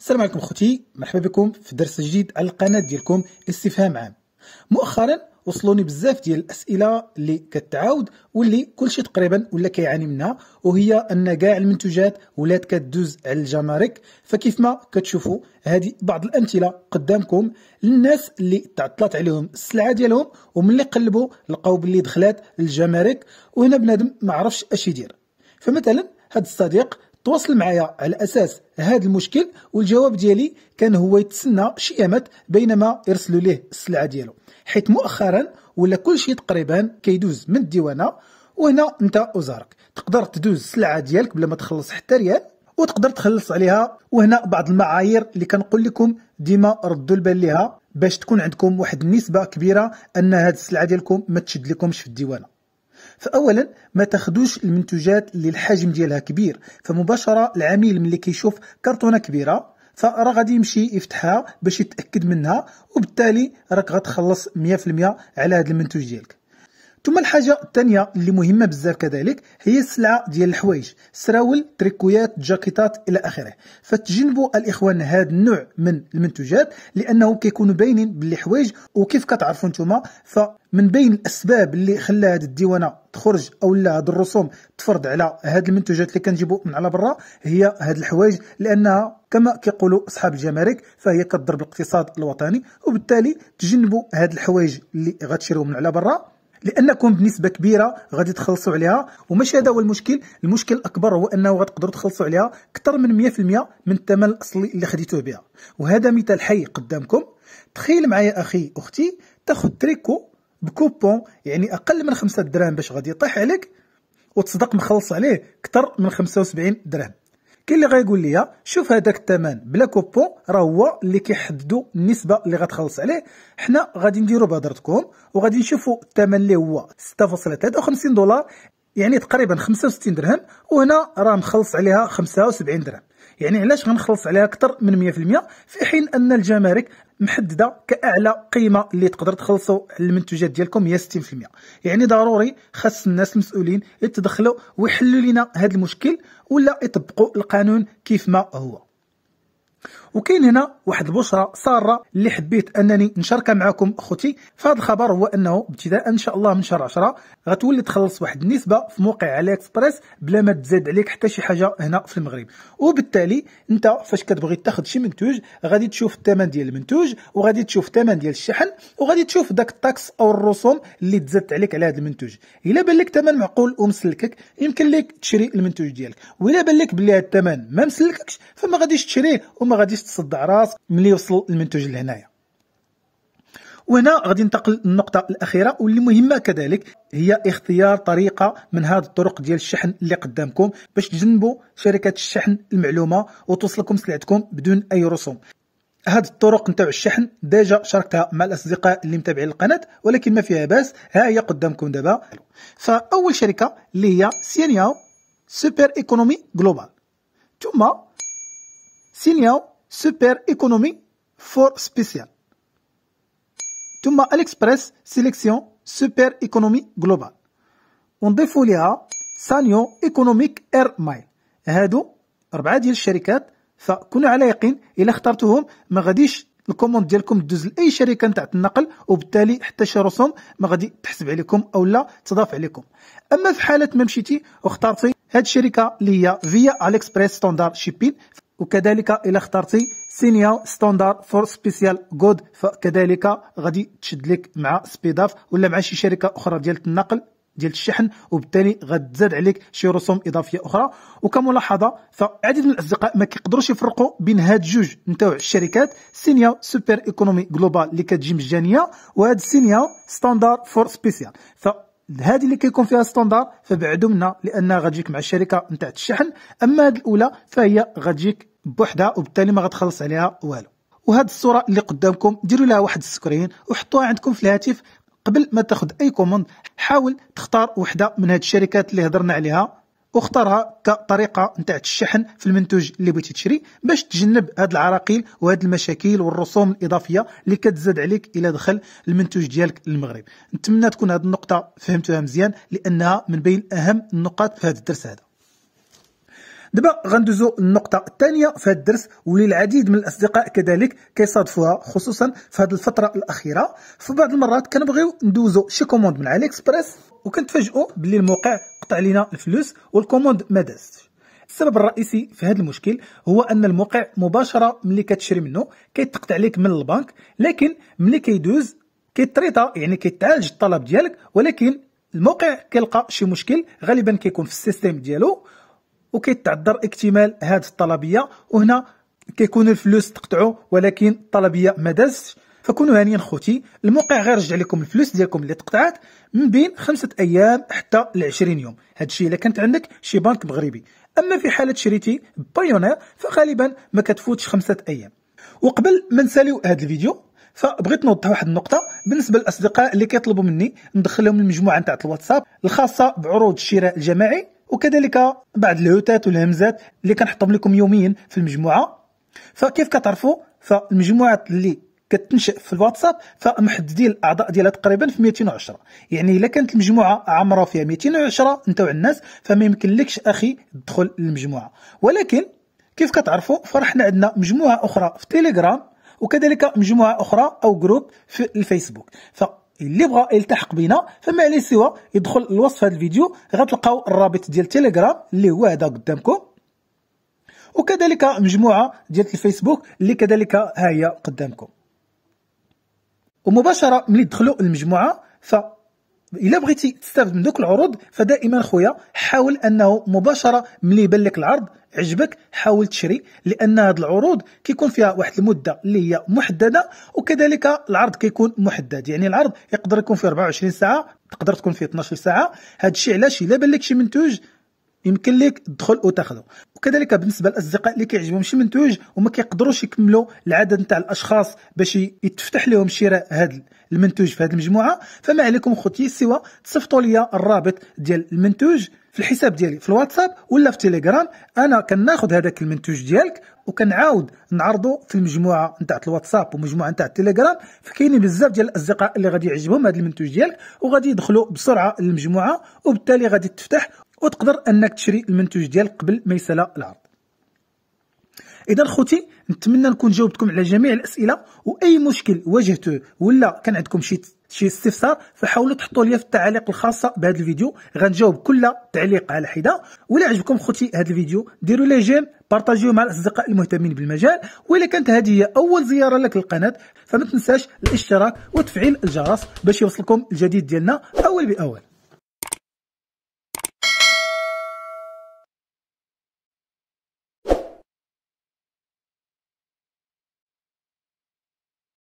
السلام عليكم اخوتي مرحبا بكم في درس جديد على القناه ديالكم استفهام عام مؤخرا وصلوني بزاف ديال الاسئله اللي كتعاود واللي كلشي تقريبا ولا كيعاني منها وهي ان كاع المنتوجات ولات كدوز على الجمارك فكيف ما كتشوفوا هذه بعض الامثله قدامكم للناس اللي تعطلت عليهم السلعه ديالهم وملي قلبوا لقاو باللي دخلات الجمارك وهنا بنادم ما عرفش اش يدير فمثلا هذا الصديق تواصل معايا على اساس هذا المشكل والجواب ديالي كان هو يتسنى شي امد بينما يرسلوا ليه السلعه ديالو حيت مؤخرا ولا كل شيء تقريبا كيدوز من الديوانه وهنا انت وزارك تقدر تدوز السلعه ديالك بلا ما تخلص حتى ريال وتقدر تخلص عليها وهنا بعض المعايير اللي كنقول لكم ديما ردوا البال ليها باش تكون عندكم واحد النسبه كبيره ان هذه السلعه ديالكم ما تشد لكمش في الديوانه فاولا ما تاخذوش المنتوجات اللي الحجم ديالها كبير فمباشره العميل ملي كيشوف كرتونه كبيره فراه غادي يمشي يفتحها باش يتاكد منها وبالتالي راك غتخلص 100% على هذا المنتوج ديالك ثم الحاجه الثانيه اللي مهمه بزاف كذلك هي السلعه ديال الحوايج سراول تريكويات جاكيتات الى اخره فتجنبوا الاخوان هذا النوع من المنتوجات لأنه كيكونوا باينين بالحوايج حوايج وكيف كتعرفوا نتوما فمن بين الاسباب اللي خلى هاد الديوانه تخرج او لا هاد الرسوم تفرض على هاد المنتوجات اللي كنجيبو من على برا هي هاد الحوايج لانها كما كيقولوا اصحاب الجمارك فهي كتضرب الاقتصاد الوطني وبالتالي تجنبوا هاد الحوايج اللي غتشريو من على برا لانكم بنسبه كبيره غادي تخلصوا عليها وماشي هذا هو المشكل المشكل الاكبر هو انه غتقدروا تخلصوا عليها اكثر من 100% من الثمن الاصلي اللي خديتوه بها وهذا مثال حي قدامكم تخيل معايا اخي اختي تاخذ تريكو بكوبون يعني اقل من 5 دراهم باش غادي يطيح عليك وتصدق مخلص عليه اكثر من 75 درهم كاين اللي غايقول لي شوف هذاك الثمن بلا كوبون راه هو اللي كيحددوا النسبه اللي غتخلص عليه حنا غادي نديروا بهضرتكم وغادي نشوفوا الثمن اللي هو 6.53 دولار يعني تقريبا 65 درهم وهنا راه مخلص عليها 75 درهم يعني علاش غنخلص عليها اكثر من 100% في حين ان الجمارك محدده كاعلى قيمه اللي تقدر تخلصوا المنتوجات ديالكم هي 60% يعني ضروري خاص الناس المسؤولين يتدخلوا ويحلوا لنا هذا المشكل ولا يطبقوا القانون كيف ما هو وكاين هنا واحد البشرى ساره اللي حبيت انني نشاركها معكم اخوتي فهذا الخبر هو انه ابتداء ان شاء الله من شهر 10 غتولي تخلص واحد النسبه في موقع علي اكسبريس بلا ما تزاد عليك حتى شي حاجه هنا في المغرب وبالتالي انت فاش كتبغي تاخذ شي منتوج غادي تشوف الثمن ديال المنتوج وغادي تشوف الثمن ديال الشحن وغادي تشوف داك التاكس او الرسوم اللي تزادت عليك على هذا المنتوج الا بان لك ثمن معقول ومسلكك يمكن لك تشري المنتوج ديالك والا بان لك بلي هذا الثمن ما مسلككش فما غاديش تشريه وما غاديش تصدع راسك ملي يوصل المنتوج لهنايا وهنا غادي ننتقل للنقطة الأخيرة واللي مهمة كذلك هي اختيار طريقة من هذه الطرق ديال الشحن اللي قدامكم باش تجنبوا شركات الشحن المعلومة وتوصلكم سلعتكم بدون أي رسوم هاد الطرق نتاع الشحن ديجا شاركتها مع الاصدقاء اللي متابعين القناه ولكن ما فيها باس ها هي قدامكم دابا فاول شركه اللي هي سينياو سوبر ايكونومي جلوبال ثم سينياو سوبر ايكونومي فور سبيسيال ثم الاكسبريس سيليكسيون سوبر ايكونومي جلوبال ونضيفوا ليها سانيو ايكونوميك اير مايل هادو أربعة ديال الشركات فكونوا على يقين إلا اخترتوهم ما غاديش الكوموند ديالكم دوز لاي شركه نتاع النقل وبالتالي حتى شي رسوم ما غادي تحسب عليكم او لا تضاف عليكم اما في حاله ما مشيتي واخترتي هاد الشركه اللي هي فيا اليكسبريس ستاندر شيبين وكذلك الا اخترتي سينيا ستاندر فور سبيسيال جود فكذلك غادي تشد لك مع سبيداف ولا مع شي شركه اخرى ديال النقل ديال الشحن وبالتالي غتزاد عليك شي رسوم اضافيه اخرى وكملاحظه فعديد من الاصدقاء ما كيقدروش يفرقوا بين هاد جوج نتاع الشركات سينيا سوبر ايكونومي جلوبال اللي كتجي مجانيه وهاد سينيا ستاندر فور سبيسيال ف هذه اللي كيكون فيها ستاندار فبعدو منها لانها غتجيك مع الشركه نتاع الشحن اما هذه الاولى فهي غتجيك بوحدها وبالتالي ما غتخلص عليها والو وهاد الصوره اللي قدامكم ديروا لها واحد السكرين وحطوها عندكم في الهاتف قبل ما تاخذ اي كوموند حاول تختار وحده من هاد الشركات اللي هضرنا عليها واختارها كطريقه نتاع الشحن في المنتوج اللي بغيتي تشري باش تجنب هاد العراقيل وهاد المشاكل والرسوم الاضافيه اللي كتزاد عليك الى دخل المنتوج ديالك للمغرب نتمنى تكون هاد النقطه فهمتوها مزيان لانها من بين اهم النقاط في هاد الدرس هذا دابا غندوزو النقطة الثانية في هذا الدرس واللي العديد من الأصدقاء كذلك كيصادفوها خصوصا في هذه الفترة الأخيرة في بعض المرات كنبغيو ندوزو شي كوموند من علي اكسبريس وكنتفاجئوا باللي الموقع قطع لينا الفلوس والكوموند ما دازتش السبب الرئيسي في هذا المشكل هو ان الموقع مباشره ملي كتشري منه كيتقطع عليك من البنك لكن ملي كيدوز كيتريطا يعني كيتعالج الطلب ديالك ولكن الموقع كيلقى شي مشكل غالبا كيكون في السيستم ديالو وكيتعذر اكتمال هذه الطلبيه وهنا كيكون الفلوس تقطعوا ولكن الطلبيه ما دازتش فكونوا هانيين خوتي الموقع غير رجع لكم الفلوس ديالكم اللي تقطعات من بين خمسة ايام حتى ل 20 يوم هذا الشيء الا كانت عندك شي بنك مغربي اما في حاله شريتي بايونير فغالبا ما كتفوتش خمسة ايام وقبل ما نساليو هذا الفيديو فبغيت نوضح واحد النقطة بالنسبة للأصدقاء اللي كيطلبوا مني ندخلهم المجموعة نتاع الواتساب الخاصة بعروض الشراء الجماعي وكذلك بعض الهوتات والهمزات اللي كنحطهم لكم يوميا في المجموعه فكيف كتعرفوا فالمجموعات اللي كتنشا في الواتساب فمحددين الاعضاء ديالها تقريبا في 210 يعني الا كانت المجموعه عامره فيها 210 انت والناس فما لكش اخي تدخل للمجموعه ولكن كيف كتعرفوا فرحنا عندنا مجموعه اخرى في تيليجرام وكذلك مجموعه اخرى او جروب في الفيسبوك ف اللي بغى يلتحق بينا فما عليه سوى يدخل لوصف هذا الفيديو غتلقاو الرابط ديال تيليجرام اللي هو هذا قدامكم وكذلك مجموعه ديال الفيسبوك اللي كذلك ها هي قدامكم ومباشره ملي تدخلوا المجموعه ف الا بغيتي تستافد من دوك العروض فدائما خويا حاول انه مباشره ملي يبان لك العرض عجبك حاول تشري لان هاد العروض كيكون فيها واحد المده اللي هي محدده وكذلك العرض كيكون محدد يعني العرض يقدر يكون فيه 24 ساعه تقدر تكون فيه 12 ساعه هذا الشيء علاش الا بان لك شي منتوج يمكن لك تدخل وتاخذه وكذلك بالنسبه للاصدقاء اللي كيعجبهم شي منتوج وما كيقدروش يكملوا العدد نتاع الاشخاص باش يتفتح لهم شراء هذا المنتوج في هذه المجموعه فما عليكم خوتي سوى تصيفطوا لي الرابط ديال المنتوج في الحساب ديالي في الواتساب ولا في تيليجرام انا كناخذ هذاك المنتوج ديالك وكنعاود نعرضو في المجموعه نتاع الواتساب ومجموعه نتاع التليجرام فكاينين بزاف ديال الاصدقاء اللي غادي يعجبهم هذا المنتوج ديالك وغادي يدخلوا بسرعه للمجموعه وبالتالي غادي تفتح وتقدر انك تشري المنتوج ديالك قبل ما يسال العرض اذا خوتي نتمنى نكون جاوبتكم على جميع الاسئله واي مشكل واجهته ولا كان عندكم شي شي استفسار فحاولوا تحطوا لي في التعاليق الخاصه بهذا الفيديو غنجاوب كل تعليق على حده ولا عجبكم خوتي هذا الفيديو ديروا لي جيم بارطاجيوه مع الاصدقاء المهتمين بالمجال واذا كانت هذه هي اول زياره لك للقناه فما تنساش الاشتراك وتفعيل الجرس باش يوصلكم الجديد ديالنا اول باول